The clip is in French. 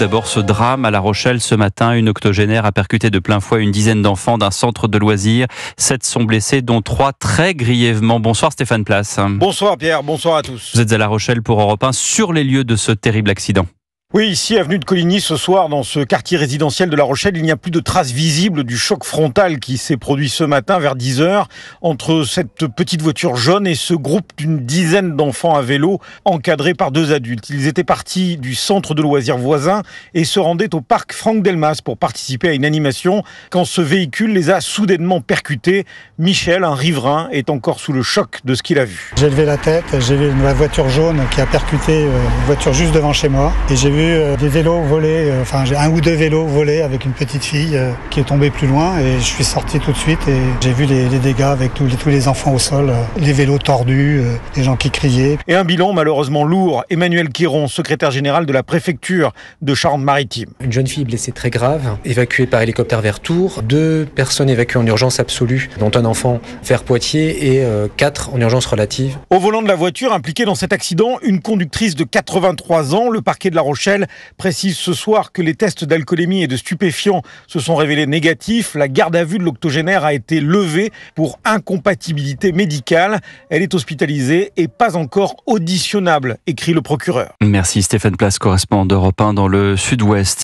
D'abord ce drame à La Rochelle ce matin, une octogénaire a percuté de plein fouet une dizaine d'enfants d'un centre de loisirs. Sept sont blessés, dont trois très grièvement. Bonsoir Stéphane Place. Bonsoir Pierre, bonsoir à tous. Vous êtes à La Rochelle pour Europe 1 sur les lieux de ce terrible accident. Oui, ici, avenue de Coligny, ce soir, dans ce quartier résidentiel de La Rochelle, il n'y a plus de traces visibles du choc frontal qui s'est produit ce matin vers 10 heures entre cette petite voiture jaune et ce groupe d'une dizaine d'enfants à vélo encadrés par deux adultes. Ils étaient partis du centre de loisirs voisin et se rendaient au parc Franck Delmas pour participer à une animation quand ce véhicule les a soudainement percutés. Michel, un riverain, est encore sous le choc de ce qu'il a vu. J'ai levé la tête, j'ai vu la voiture jaune qui a percuté une euh, voiture juste devant chez moi et j'ai vu euh, des vélos volés, euh, enfin j'ai un ou deux vélos volés avec une petite fille euh, qui est tombée plus loin et je suis sorti tout de suite et j'ai vu les, dégâts avec tous les, enfants au sol, les vélos tordus, les gens qui criaient. Et un bilan malheureusement lourd. Emmanuel Quiron, secrétaire général de la préfecture de Charente-Maritime. Une jeune fille blessée très grave, évacuée par hélicoptère vers Tours, deux personnes évacuées en urgence absolue, dont un enfant vers Poitiers et quatre en urgence relative. Au volant de la voiture impliquée dans cet accident, une conductrice de 83 ans, le parquet de la Rochelle précise ce soir que les tests d'alcoolémie et de stupéfiants se sont révélés négatifs. La garde à vue de l'octogénaire a été levée pour incompatibilité médicale. Elle est hospitalisée et pas encore auditionnable, écrit le procureur. Merci Stéphane Place, correspondant d'Europe 1 dans le sud-ouest.